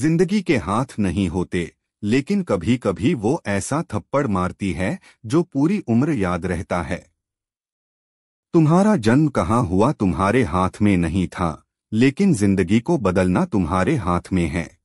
जिंदगी के हाथ नहीं होते लेकिन कभी कभी वो ऐसा थप्पड़ मारती है जो पूरी उम्र याद रहता है तुम्हारा जन्म कहाँ हुआ तुम्हारे हाथ में नहीं था लेकिन जिंदगी को बदलना तुम्हारे हाथ में है